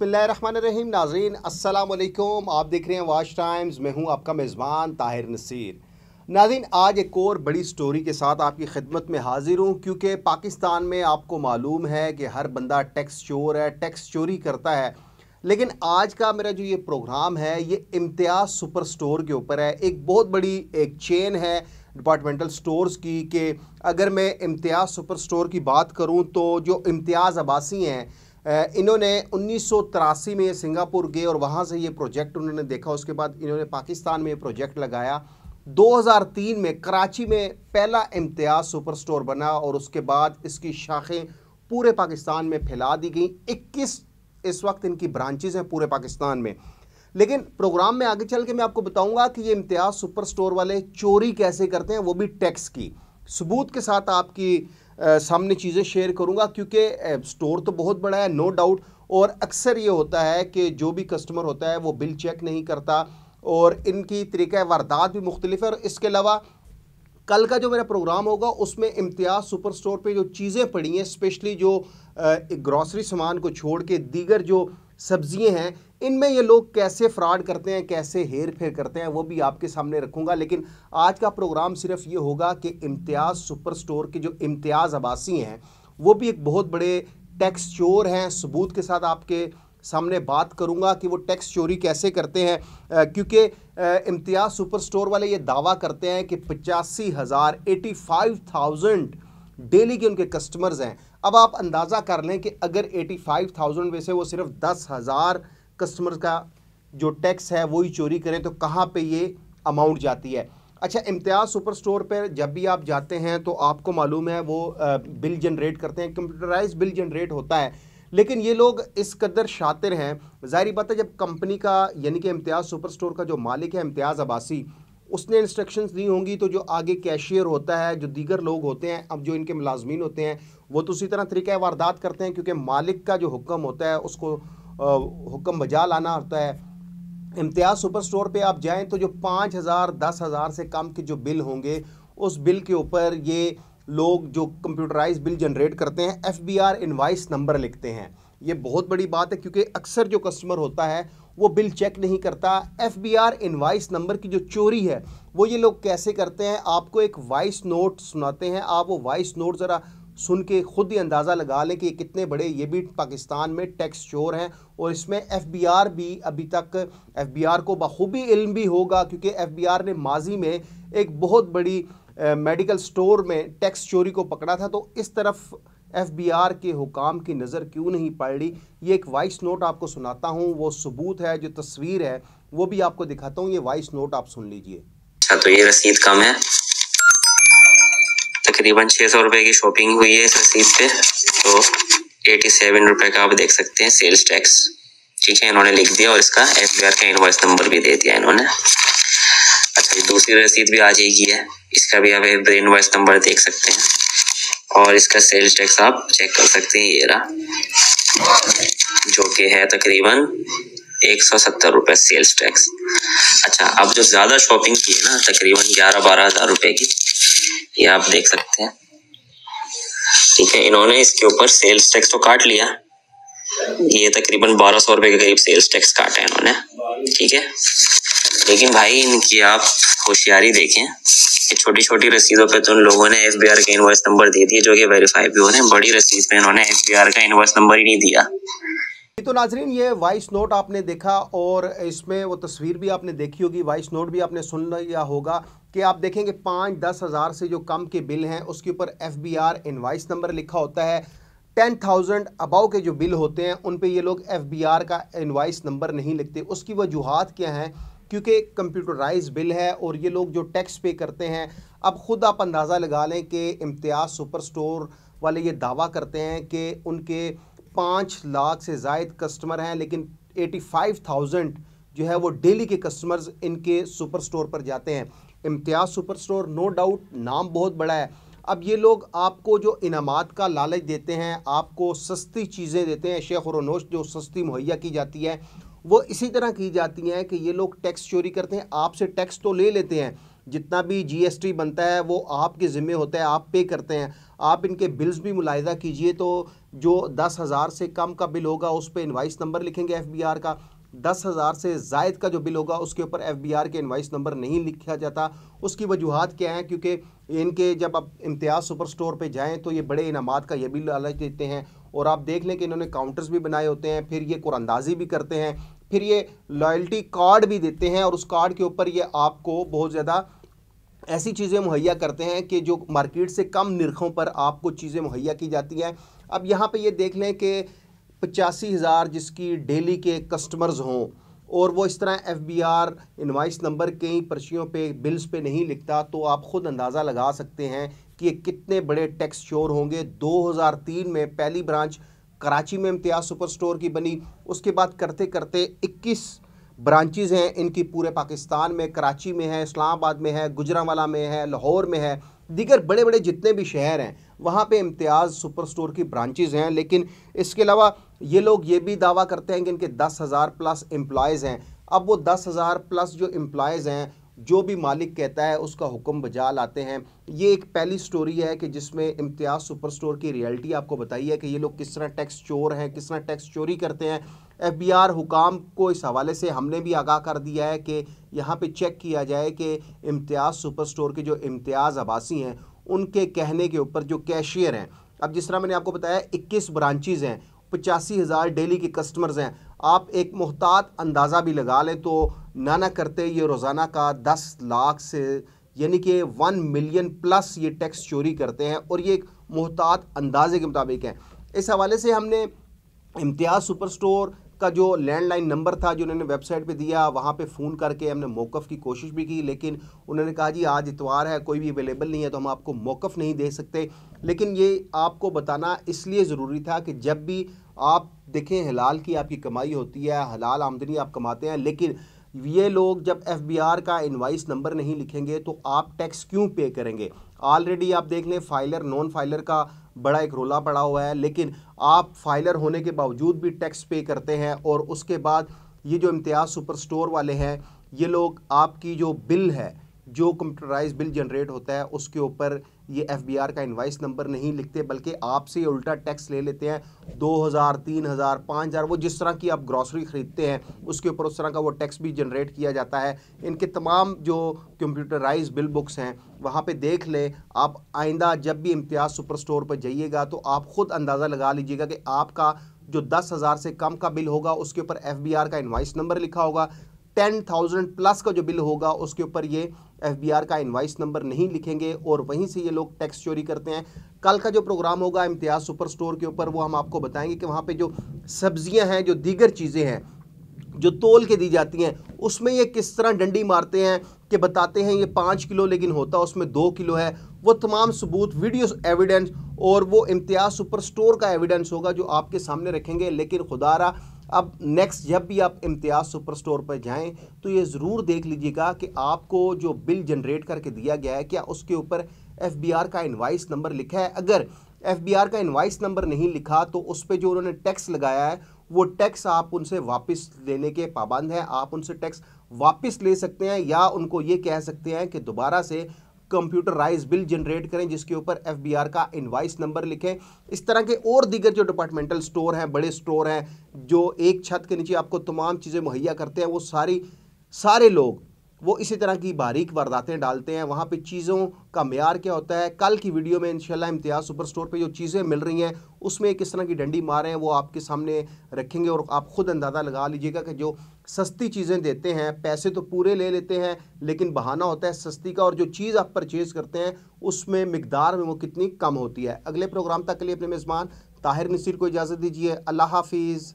बसमीम नाजरीन असलकुम आप देख रहे हैं वाश टाइम्स मैं हूं आपका मेज़बान ताहिर नसीर नाजीन आज एक और बड़ी स्टोरी के साथ आपकी खिदमत में हाजिर हूं क्योंकि पाकिस्तान में आपको मालूम है कि हर बंदा टैक्स चोर है टैक्स चोरी करता है लेकिन आज का मेरा जो ये प्रोग्राम है ये इम्तियाज़ सुपर स्टोर के ऊपर है एक बहुत बड़ी एक चेन है डिपार्टमेंटल स्टोर्स की कि अगर मैं इम्तियाज़ सुपर स्टोर की बात करूँ तो जो इम्तियाज़ अबासी हैं इन्होंने उन्नीस में सिंगापुर गए और वहाँ से ये प्रोजेक्ट उन्होंने देखा उसके बाद इन्होंने पाकिस्तान में प्रोजेक्ट लगाया 2003 में कराची में पहला इम्तियाज़ सुपर स्टोर बना और उसके बाद इसकी शाखें पूरे पाकिस्तान में फैला दी गई 21 इस वक्त इनकी ब्रांचेज हैं पूरे पाकिस्तान में लेकिन प्रोग्राम में आगे चल के मैं आपको बताऊंगा कि ये इम्तियाज़ सुपर स्टोर वाले चोरी कैसे करते हैं वो भी टैक्स की सबूत के साथ आपकी सामने चीज़ें शेयर करूँगा क्योंकि स्टोर तो बहुत बड़ा है नो डाउट और अक्सर ये होता है कि जो भी कस्टमर होता है वो बिल चेक नहीं करता और इनकी तरीक़ा वारदात भी मुख्तलिफ है और इसके अलावा कल का जो मेरा प्रोग्राम होगा उसमें इम्तियाज़ सुपर स्टोर पर जो चीज़ें पड़ी हैं स्पेशली जो ग्रॉसरी सामान को छोड़ के दीगर जो सब्ज़ियाँ हैं इनमें ये लोग कैसे फ्रॉड करते हैं कैसे हेर फेर करते हैं वो भी आपके सामने रखूँगा लेकिन आज का प्रोग्राम सिर्फ ये होगा कि इम्तियाज़ सुपर स्टोर के जो इम्तियाज़ अबासी हैं वो भी एक बहुत बड़े टैक्स चोर हैं सबूत के साथ आपके सामने बात करूंगा कि वो टैक्स चोरी कैसे करते हैं क्योंकि इम्तियाज़ सुपर स्टोर वाले ये दावा करते हैं कि पचासी हज़ार एटी फाइव थाउजेंड डेली के उनके कस्टमर्स हैं अब आप अंदाज़ा कर लें कि अगर एटी फाइव थाउजेंड में से वो सिर्फ दस हज़ार कस्टमर का जो टैक्स है वो ही चोरी करें तो कहाँ पे ये अमाउंट जाती है अच्छा इम्तियाज़ सुपर स्टोर पर जब भी आप जाते हैं तो आपको मालूम है वो बिल जनरेट करते हैं कंप्यूटराइज बिल जनरेट होता है लेकिन ये लोग इस कदर शातिर हैं ज़ाहरी बात है जब कंपनी का यानी कि इम्तियाज़ सुपर स्टोर का जो मालिक है इम्तियाज़ अबासी उसने इंस्ट्रक्शन दी होंगी तो जो आगे कैशियर होता है जो दीगर लोग होते हैं अब जो इनके मुलाजमीन होते हैं वो तो उसी तरह तरीक़ा वारदात करते हैं क्योंकि मालिक का जो हुक्म होता है उसको हुक्म बजा लाना होता है इम्तियाज़ सुपर स्टोर पर आप जाएँ तो जो पाँच हज़ार दस हज़ार से कम के जो बिल होंगे उस बिल के ऊपर ये लोग जो कंप्यूटराइज बिल जनरेट करते हैं F B R invoice number लिखते हैं ये बहुत बड़ी बात है क्योंकि अक्सर जो कस्टमर होता है वो बिल चेक नहीं करता F B R invoice number की जो चोरी है वो ये लोग कैसे करते हैं आपको एक वॉइस नोट सुनाते हैं आप वो वॉइस नोट ज़रा सुन के खुद ही अंदाज़ा लगा लें कि ये कितने बड़े ये भी पाकिस्तान में टैक्स चोर हैं और इसमें एफ बी आर भी अभी तक एफ बी आर को बखूबी इल्म भी होगा क्योंकि एफ बी आर ने माजी में एक बहुत बड़ी मेडिकल स्टोर में टैक्स चोरी को पकड़ा था तो इस तरफ एफ बी आर के हुकाम की नज़र क्यों नहीं पड़ रही ये एक वॉइस नोट आपको सुनाता हूँ वो सबूत है जो तस्वीर है वो भी आपको दिखाता हूँ ये वॉइस नोट आप सुन लीजिए अच्छा तो ये रसीद कम है तकरीबन छः सौ रुपये की शॉपिंग हुई है इस रसीद पे तो एटी सेवन रुपये का आप देख सकते हैं सेल्स टैक्स ठीक है इन्होंने लिख दिया और इसका एफ का इन्वाइस नंबर भी दे दिया इन्होंने अच्छा दूसरी रसीद भी आ जाएगी है इसका भी आप एफ इन्वाइस नंबर देख सकते हैं और इसका सेल्स टैक्स आप चेक कर सकते हैं ये रहा जो कि है तकरीबन एक सौ सत्तर रुपये सेल्स टैक्स अच्छा अब जो ज़्यादा शॉपिंग की है ना तकरीबन ग्यारह बारह हज़ार रुपये की ये आप देख सकते हैं ठीक है इन्होंने इसके ऊपर सेल्स टैक्स तो काट लिया ये तकरीबन बारह सौ रुपए के करीब सेल्स टैक्स काटे हैं इन्होंने ठीक है लेकिन भाई इनकी आप होशियारी देखें कि छोटी छोटी रसीदों पे तो उन लोगों ने एफ का इन्वर्स नंबर दे दिया जो कि वेरीफाई भी हो रहे हैं बड़ी रसीद पे इन्होंने एफ का इन्वर्स नंबर ही नहीं दिया तो नाजरीन ये वॉइस नोट आपने देखा और इसमें वो तस्वीर भी आपने देखी होगी वॉइस नोट भी आपने सुन लिया होगा कि आप देखेंगे पाँच दस हज़ार से जो कम के बिल हैं उसके ऊपर F B R invoice number लिखा होता है टेन थाउजेंड अबाव के जो बिल होते हैं उन पे ये लोग एफ बी आर का इन्वाइस नंबर नहीं लिखते उसकी वजूहत क्या हैं क्योंकि कंप्यूटराइज बिल है और ये लोग जो टैक्स पे करते हैं अब ख़ुद आप अंदाज़ा लगा लें कि इम्तियाज़ सुपर स्टोर वाले ये दावा करते हैं कि उनके पाँच लाख से जायद कस्टमर हैं लेकिन एटी फाइव थाउजेंड जो है वो डेली के कस्टमर्स इनके सुपर स्टोर पर जाते हैं Imtiaz super store no doubt नाम बहुत बड़ा है अब ये लोग आपको जो इनामात का लालच देते हैं आपको सस्ती चीज़ें देते हैं शेख नोश जो सस्ती मुहैया की जाती है वो इसी तरह की जाती हैं कि ये लोग टैक्स चोरी करते हैं आपसे टैक्स तो ले लेते हैं जितना भी जीएसटी बनता है वो आपके ज़िम्मे होता है आप पे करते हैं आप इनके बिल्स भी मुलायदा कीजिए तो जो दस हज़ार से कम का बिल होगा उस पर इन्वाइस नंबर लिखेंगे एफ बी आर का दस हज़ार से जायद का जो बिल होगा उसके ऊपर एफ बी आर के इन्वाइस नंबर नहीं लिखा जाता उसकी वजूहत क्या है क्योंकि इनके जब आप इम्तियाज़ सुपर स्टोर पर जाएँ तो ये बड़े इनाम का ये बिल अलग देते हैं और आप देख लें कि इन्होंने काउंटर्स भी बनाए होते हैं फिर ये कुरानंदाजी भी करते हैं फिर ये लॉयल्टी कार्ड भी देते हैं और उस कार्ड के ऊपर ये आपको बहुत ज़्यादा ऐसी चीज़ें मुहैया करते हैं कि जो मार्केट से कम निरखों पर आपको चीज़ें मुहैया की जाती हैं अब यहाँ पे ये देख लें कि पचासी हज़ार जिसकी डेली के कस्टमर्स हों और वो इस तरह F B R invoice number कई पर्चियों पे बिल्स पे नहीं लिखता तो आप ख़ुद अंदाज़ा लगा सकते हैं कि ये कितने बड़े टैक्स शोर होंगे 2003 में पहली ब्रांच कराची में इम्तियाज़ सुपर स्टोर की बनी उसके बाद करते करते 21 ब्रांचेज़ हैं इनकी पूरे पाकिस्तान में कराची में है इस्लामाबाद में है गुजरावाला में है लाहौर में है दीगर बड़े बड़े जितने भी शहर हैं वहाँ पे इम्तियाज़ सुपर स्टोर की ब्रांचेज़ हैं लेकिन इसके अलावा ये लोग ये भी दावा करते हैं कि इनके दस हज़ार प्लस एम्प्लॉयज़ हैं अब वो दस हज़ार प्लस जो एम्प्लॉयज़ हैं जो भी मालिक कहता है उसका हुक्म बजा लाते हैं ये एक पहली स्टोरी है कि जिसमें इम्तियाज़ सुपर स्टोर की रियलिटी आपको बताई है कि ये लोग किस तरह टैक्स चोर हैं किस तरह टैक्स चोरी करते हैं एफ बी आर हुकाम को इस हवाले से हमने भी आगाह कर दिया है कि यहाँ पे चेक किया जाए कि इम्तियाज़ सुपर स्टोर के जो इम्तियाज़ आबासी हैं उनके कहने के ऊपर जो कैशियर हैं अब जिस तरह मैंने आपको बताया इक्कीस ब्रांचेज़ हैं पचासी हज़ार डेली के कस्टमर्स हैं आप एक मोहतात अंदाज़ा भी लगा लें तो नाना करते ये रोज़ाना का दस लाख से यानी कि वन मिलियन प्लस ये टैक्स चोरी करते हैं और ये एक मोहतात अंदाजे के मुताबिक है इस हवाले से हमने इम्तियाज़ सुपर स्टोर का जो लैंडलाइन नंबर था जो उन्होंने वेबसाइट पे दिया वहाँ पे फ़ोन करके हमने मौक़ की कोशिश भी की लेकिन उन्होंने कहा जी आज इतवार है कोई भी अवेलेबल नहीं है तो हम आपको मौक़ नहीं दे सकते लेकिन ये आपको बताना इसलिए ज़रूरी था कि जब भी आप देखें हलाल की आपकी कमाई होती है हलाल आमदनी आप कमाते हैं लेकिन ये लोग जब आर का इन्वाइस नंबर नहीं लिखेंगे तो आप टैक्स क्यों पे करेंगे ऑलरेडी आप देख लें फाइलर नॉन फाइलर का बड़ा एक रोला पड़ा हुआ है लेकिन आप फाइलर होने के बावजूद भी टैक्स पे करते हैं और उसके बाद ये जो इम्तियाज़ सुपर स्टोर वाले हैं ये लोग आपकी जो बिल है जो कंप्यूटराइज बिल जनरेट होता है उसके ऊपर ये एफ बी आर का इन्वाइस नंबर नहीं लिखते बल्कि आपसे उल्टा टैक्स ले लेते हैं दो हज़ार तीन हज़ार पाँच हज़ार वो जिस तरह की आप ग्रॉसरी ख़रीदते हैं उसके ऊपर उस तरह का वो टैक्स भी जनरेट किया जाता है इनके तमाम जो कंप्यूटराइज बिल बुक्स हैं वहाँ पे देख लें आप आइंदा जब भी इम्तियाज़ सुपर स्टोर पर जाइएगा तो आप ख़ुद अंदाज़ा लगा लीजिएगा कि आपका जो दस हज़ार से कम का बिल होगा उसके ऊपर एफ बी आर का इन्वाइस नंबर लिखा होगा टेन थाउजेंड प्लस का जो बिल होगा उसके ऊपर ये एफ का इन्वाइस नंबर नहीं लिखेंगे और वहीं से ये लोग टैक्स चोरी करते हैं कल का जो प्रोग्राम होगा इम्तियाज़ सुपर स्टोर के ऊपर वो हम आपको बताएंगे कि वहाँ पर जो सब्जियाँ हैं जो दीगर चीज़ें हैं जो तोल के दी जाती हैं उसमें ये किस तरह डंडी मारते हैं कि बताते हैं ये पाँच किलो लेकिन होता उसमें दो किलो है वो तमाम सबूत वीडियो एविडेंस और वो इम्तियाज़ सुपर स्टोर का एविडेंस होगा जो आपके सामने रखेंगे लेकिन खुदारा अब नेक्स्ट जब भी आप इम्तियाज़ सुपर स्टोर पर जाएं तो ये ज़रूर देख लीजिएगा कि आपको जो बिल जनरेट करके दिया गया है क्या उसके ऊपर एफ का इन्वाइस नंबर लिखा है अगर एफ का इन्वाइस नंबर नहीं लिखा तो उस पर जो उन्होंने टैक्स लगाया है वो टैक्स आप उनसे वापस लेने के पाबंद हैं आप उनसे टैक्स वापस ले सकते हैं या उनको ये कह सकते हैं कि दोबारा से कंप्यूटराइज बिल जनरेट करें जिसके ऊपर एफ का इन्वाइस नंबर लिखें इस तरह के और दीगर जो डिपार्टमेंटल स्टोर हैं बड़े स्टोर हैं जो एक छत के नीचे आपको तमाम चीज़ें मुहैया करते हैं वो सारी सारे लोग वो इसी तरह की बारीक वारदातें डालते हैं वहाँ पे चीज़ों का मैार क्या होता है कल की वीडियो में इंशाल्लाह इम्तियाज़ सुपर स्टोर पर जो चीज़ें मिल रही हैं उसमें किस तरह की डंडी मारें हैं वो आपके सामने रखेंगे और आप ख़ुद अंदाज़ा लगा लीजिएगा कि जो सस्ती चीज़ें देते हैं पैसे तो पूरे ले लेते हैं लेकिन बहाना होता है सस्ती का और जो चीज़ आप परचेज़ करते हैं उसमें मकदार में वो कितनी कम होती है अगले प्रोग्राम तक के लिए अपने मेज़बान ताहिर नसीर को इजाज़त दीजिए अल्लाह हाफिज़